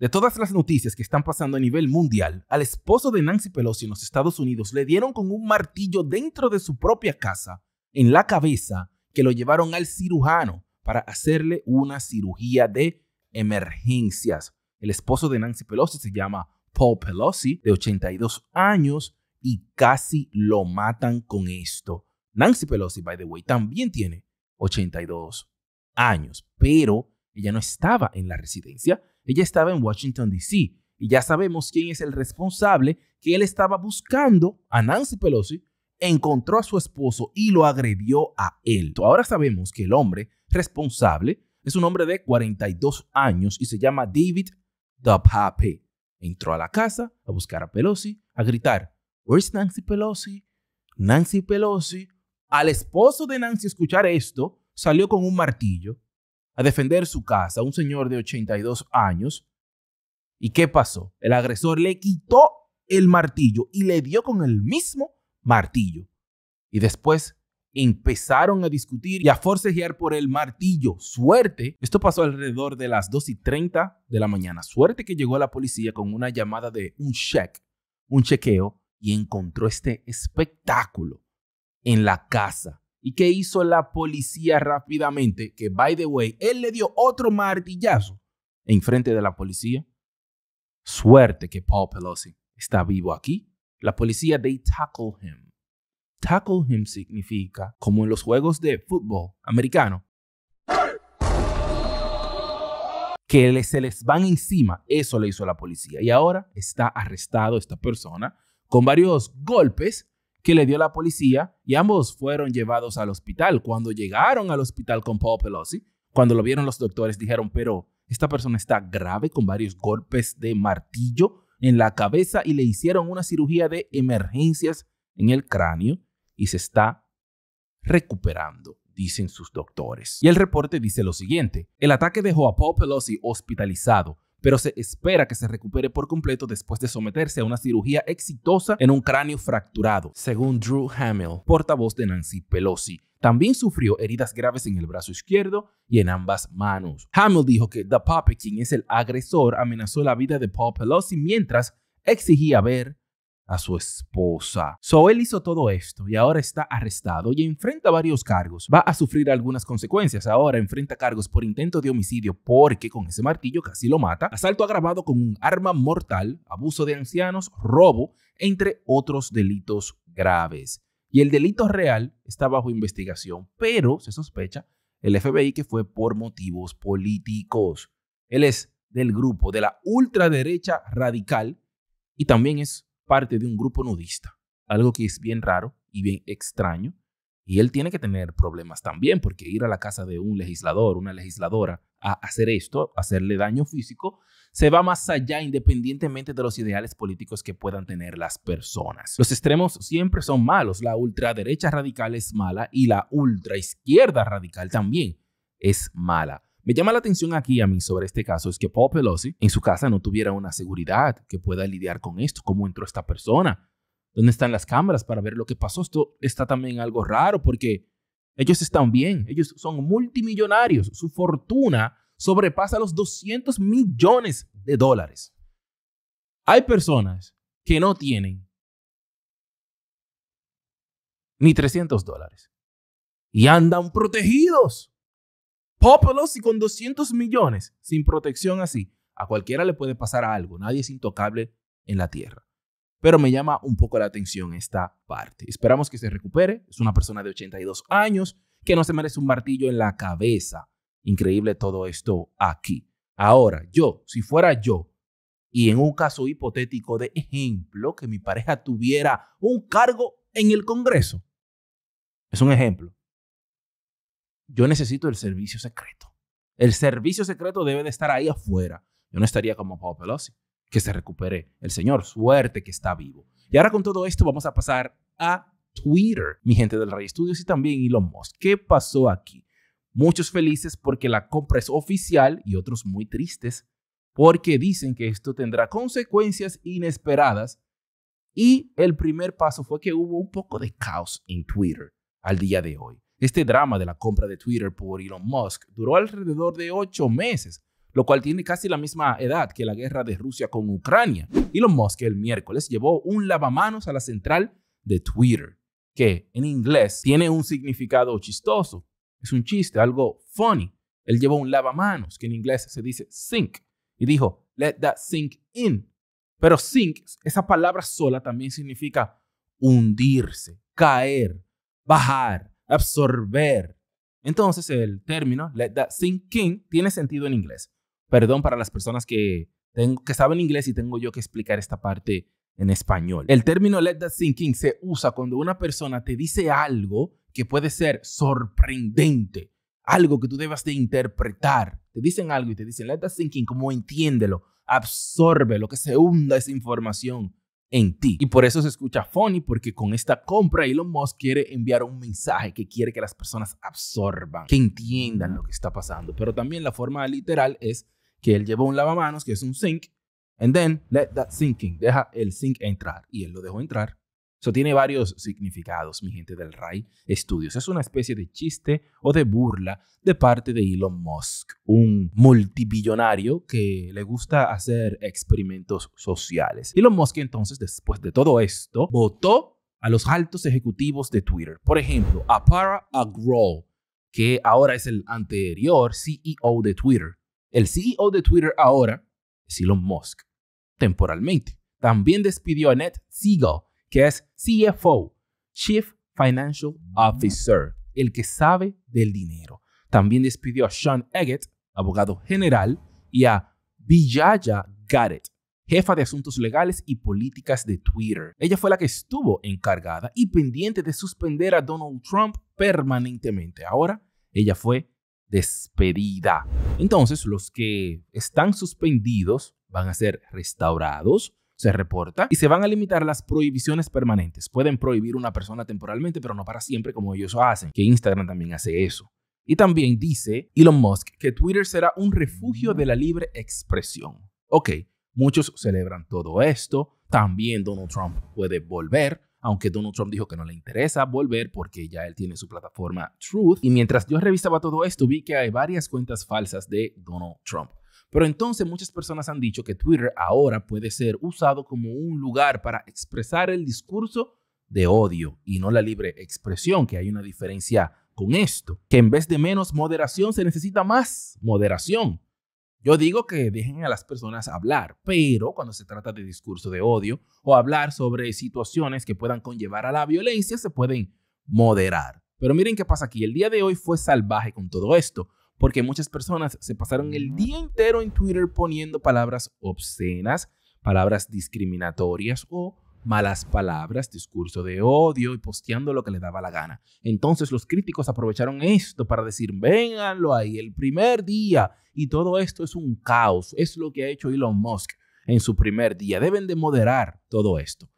De todas las noticias que están pasando a nivel mundial, al esposo de Nancy Pelosi en los Estados Unidos le dieron con un martillo dentro de su propia casa, en la cabeza, que lo llevaron al cirujano para hacerle una cirugía de emergencias. El esposo de Nancy Pelosi se llama Paul Pelosi, de 82 años, y casi lo matan con esto. Nancy Pelosi, by the way, también tiene 82 años, pero ella no estaba en la residencia ella estaba en Washington, D.C. Y ya sabemos quién es el responsable que él estaba buscando a Nancy Pelosi, encontró a su esposo y lo agredió a él. Ahora sabemos que el hombre responsable es un hombre de 42 años y se llama David Dubhape. Entró a la casa a buscar a Pelosi, a gritar, ¿Where's Nancy Pelosi? Nancy Pelosi. Al esposo de Nancy escuchar esto, salió con un martillo a defender su casa, un señor de 82 años. ¿Y qué pasó? El agresor le quitó el martillo y le dio con el mismo martillo. Y después empezaron a discutir y a forcejear por el martillo. Suerte, esto pasó alrededor de las 2 y 30 de la mañana. Suerte que llegó la policía con una llamada de un check, un chequeo, y encontró este espectáculo en la casa ¿Y qué hizo la policía rápidamente? Que, by the way, él le dio otro martillazo en frente de la policía. Suerte que Paul Pelosi está vivo aquí. La policía, they tackle him. Tackle him significa, como en los juegos de fútbol americano, que se les van encima. Eso le hizo la policía. Y ahora está arrestado esta persona con varios golpes que le dio la policía y ambos fueron llevados al hospital. Cuando llegaron al hospital con Paul Pelosi, cuando lo vieron los doctores dijeron, pero esta persona está grave con varios golpes de martillo en la cabeza y le hicieron una cirugía de emergencias en el cráneo y se está recuperando, dicen sus doctores. Y el reporte dice lo siguiente, el ataque dejó a Paul Pelosi hospitalizado pero se espera que se recupere por completo después de someterse a una cirugía exitosa en un cráneo fracturado, según Drew Hamill, portavoz de Nancy Pelosi. También sufrió heridas graves en el brazo izquierdo y en ambas manos. Hamill dijo que The Puppet, quien es el agresor, amenazó la vida de Paul Pelosi mientras exigía ver a su esposa. So, él hizo todo esto y ahora está arrestado y enfrenta varios cargos. Va a sufrir algunas consecuencias. Ahora enfrenta cargos por intento de homicidio porque con ese martillo casi lo mata, asalto agravado con un arma mortal, abuso de ancianos, robo, entre otros delitos graves. Y el delito real está bajo investigación, pero se sospecha el FBI que fue por motivos políticos. Él es del grupo de la ultraderecha radical y también es parte de un grupo nudista, algo que es bien raro y bien extraño, y él tiene que tener problemas también, porque ir a la casa de un legislador, una legisladora, a hacer esto, hacerle daño físico, se va más allá independientemente de los ideales políticos que puedan tener las personas. Los extremos siempre son malos, la ultraderecha radical es mala y la ultraizquierda radical también es mala. Me llama la atención aquí a mí sobre este caso es que Paul Pelosi en su casa no tuviera una seguridad que pueda lidiar con esto, cómo entró esta persona, dónde están las cámaras para ver lo que pasó. Esto está también algo raro porque ellos están bien, ellos son multimillonarios, su fortuna sobrepasa los 200 millones de dólares. Hay personas que no tienen ni 300 dólares y andan protegidos. Y y con 200 millones sin protección así. A cualquiera le puede pasar algo, nadie es intocable en la tierra. Pero me llama un poco la atención esta parte. Esperamos que se recupere. Es una persona de 82 años que no se merece un martillo en la cabeza. Increíble todo esto aquí. Ahora, yo, si fuera yo, y en un caso hipotético de ejemplo, que mi pareja tuviera un cargo en el Congreso. Es un ejemplo yo necesito el servicio secreto. El servicio secreto debe de estar ahí afuera. Yo no estaría como Pablo Pelosi, que se recupere el señor. Suerte que está vivo. Y ahora con todo esto vamos a pasar a Twitter, mi gente del Rey Studios y también Elon Musk. ¿Qué pasó aquí? Muchos felices porque la compra es oficial y otros muy tristes porque dicen que esto tendrá consecuencias inesperadas. Y el primer paso fue que hubo un poco de caos en Twitter al día de hoy. Este drama de la compra de Twitter por Elon Musk duró alrededor de ocho meses, lo cual tiene casi la misma edad que la guerra de Rusia con Ucrania. Elon Musk el miércoles llevó un lavamanos a la central de Twitter, que en inglés tiene un significado chistoso. Es un chiste, algo funny. Él llevó un lavamanos, que en inglés se dice sink, y dijo, let that sink in. Pero sink, esa palabra sola también significa hundirse, caer, bajar absorber. Entonces el término let that sink in tiene sentido en inglés. Perdón para las personas que, que saben inglés y tengo yo que explicar esta parte en español. El término let that sink in se usa cuando una persona te dice algo que puede ser sorprendente, algo que tú debas de interpretar. Te dicen algo y te dicen let that sink in, como entiéndelo, absorbe lo que se hunda esa información en ti. Y por eso se escucha funny, porque con esta compra Elon Musk quiere enviar un mensaje que quiere que las personas absorban, que entiendan lo que está pasando. Pero también la forma literal es que él llevó un lavamanos, que es un sink, and then let that sinking, deja el sink entrar. Y él lo dejó entrar esto tiene varios significados, mi gente del Rai Studios. Es una especie de chiste o de burla de parte de Elon Musk, un multibillonario que le gusta hacer experimentos sociales. Elon Musk entonces, después de todo esto, votó a los altos ejecutivos de Twitter. Por ejemplo, a Para Agro, que ahora es el anterior CEO de Twitter. El CEO de Twitter ahora es Elon Musk, temporalmente. También despidió a Ned Siegel, que es CFO, Chief Financial Officer, el que sabe del dinero. También despidió a Sean Eggett, abogado general, y a Villaya Garrett, jefa de asuntos legales y políticas de Twitter. Ella fue la que estuvo encargada y pendiente de suspender a Donald Trump permanentemente. Ahora ella fue despedida. Entonces los que están suspendidos van a ser restaurados se reporta y se van a limitar las prohibiciones permanentes. Pueden prohibir una persona temporalmente, pero no para siempre como ellos hacen, que Instagram también hace eso. Y también dice Elon Musk que Twitter será un refugio mm. de la libre expresión. Ok, muchos celebran todo esto. También Donald Trump puede volver, aunque Donald Trump dijo que no le interesa volver porque ya él tiene su plataforma Truth. Y mientras yo revisaba todo esto, vi que hay varias cuentas falsas de Donald Trump. Pero entonces muchas personas han dicho que Twitter ahora puede ser usado como un lugar para expresar el discurso de odio y no la libre expresión, que hay una diferencia con esto, que en vez de menos moderación se necesita más moderación. Yo digo que dejen a las personas hablar, pero cuando se trata de discurso de odio o hablar sobre situaciones que puedan conllevar a la violencia, se pueden moderar. Pero miren qué pasa aquí, el día de hoy fue salvaje con todo esto, porque muchas personas se pasaron el día entero en Twitter poniendo palabras obscenas, palabras discriminatorias o malas palabras, discurso de odio y posteando lo que le daba la gana. Entonces los críticos aprovecharon esto para decir, vénganlo ahí, el primer día. Y todo esto es un caos, es lo que ha hecho Elon Musk en su primer día. Deben de moderar todo esto.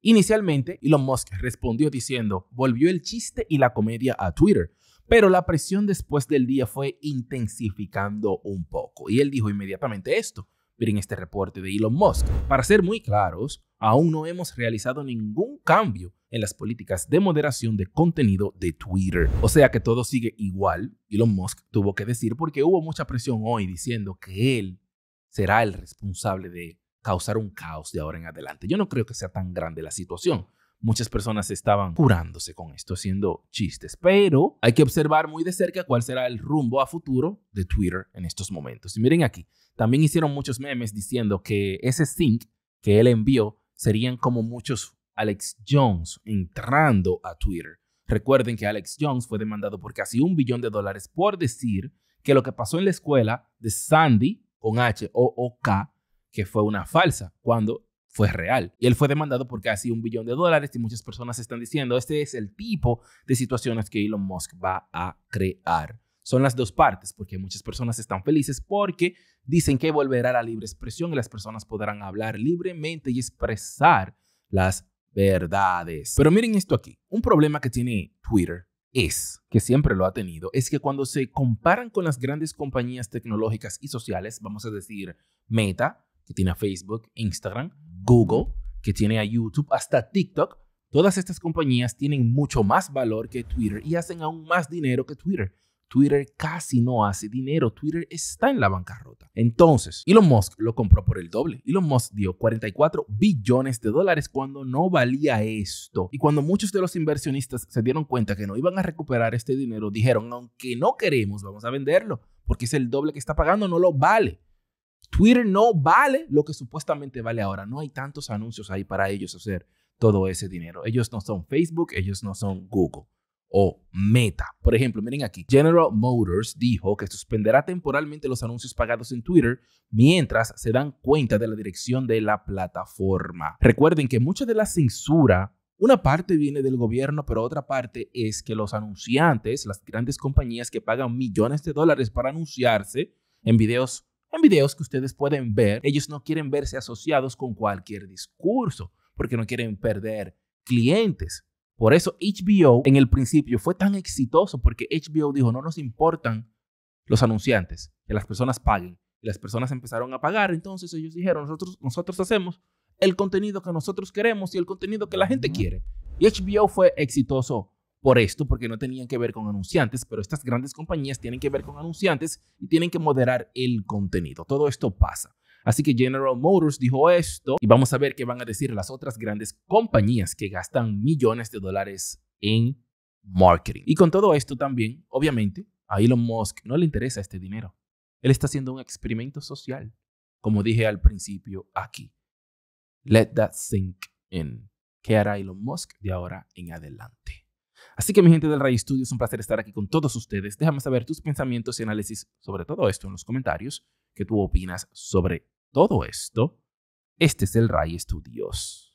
Inicialmente, Elon Musk respondió diciendo, volvió el chiste y la comedia a Twitter pero la presión después del día fue intensificando un poco y él dijo inmediatamente esto. Miren este reporte de Elon Musk. Para ser muy claros, aún no hemos realizado ningún cambio en las políticas de moderación de contenido de Twitter. O sea que todo sigue igual, Elon Musk tuvo que decir, porque hubo mucha presión hoy diciendo que él será el responsable de causar un caos de ahora en adelante. Yo no creo que sea tan grande la situación, muchas personas estaban curándose con esto, haciendo chistes. Pero hay que observar muy de cerca cuál será el rumbo a futuro de Twitter en estos momentos. Y miren aquí, también hicieron muchos memes diciendo que ese sync que él envió serían como muchos Alex Jones entrando a Twitter. Recuerden que Alex Jones fue demandado por casi un billón de dólares por decir que lo que pasó en la escuela de Sandy con H O O K que fue una falsa, cuando fue real. Y él fue demandado por casi un billón de dólares y muchas personas están diciendo, este es el tipo de situaciones que Elon Musk va a crear. Son las dos partes, porque muchas personas están felices porque dicen que volverá la libre expresión y las personas podrán hablar libremente y expresar las verdades. Pero miren esto aquí. Un problema que tiene Twitter es, que siempre lo ha tenido, es que cuando se comparan con las grandes compañías tecnológicas y sociales, vamos a decir Meta, que tiene Facebook, Instagram, Google, que tiene a YouTube, hasta TikTok, todas estas compañías tienen mucho más valor que Twitter y hacen aún más dinero que Twitter. Twitter casi no hace dinero, Twitter está en la bancarrota. Entonces, Elon Musk lo compró por el doble. Elon Musk dio 44 billones de dólares cuando no valía esto. Y cuando muchos de los inversionistas se dieron cuenta que no iban a recuperar este dinero, dijeron, aunque no queremos, vamos a venderlo, porque es el doble que está pagando, no lo vale. Twitter no vale lo que supuestamente vale ahora. No hay tantos anuncios ahí para ellos hacer todo ese dinero. Ellos no son Facebook, ellos no son Google o Meta. Por ejemplo, miren aquí, General Motors dijo que suspenderá temporalmente los anuncios pagados en Twitter mientras se dan cuenta de la dirección de la plataforma. Recuerden que mucha de la censura, una parte viene del gobierno, pero otra parte es que los anunciantes, las grandes compañías que pagan millones de dólares para anunciarse en videos en videos que ustedes pueden ver, ellos no quieren verse asociados con cualquier discurso, porque no quieren perder clientes. Por eso HBO en el principio fue tan exitoso, porque HBO dijo, no nos importan los anunciantes, que las personas paguen. Y las personas empezaron a pagar, entonces ellos dijeron, nosotros, nosotros hacemos el contenido que nosotros queremos y el contenido que la gente quiere. Y HBO fue exitoso por esto, porque no tenían que ver con anunciantes, pero estas grandes compañías tienen que ver con anunciantes y tienen que moderar el contenido. Todo esto pasa. Así que General Motors dijo esto y vamos a ver qué van a decir las otras grandes compañías que gastan millones de dólares en marketing. Y con todo esto también, obviamente, a Elon Musk no le interesa este dinero. Él está haciendo un experimento social, como dije al principio aquí. Let that sink in. ¿Qué hará Elon Musk de ahora en adelante? Así que mi gente del Ray Studios, es un placer estar aquí con todos ustedes. Déjame saber tus pensamientos y análisis sobre todo esto en los comentarios, ¿Qué tú opinas sobre todo esto. Este es el Ray Studios.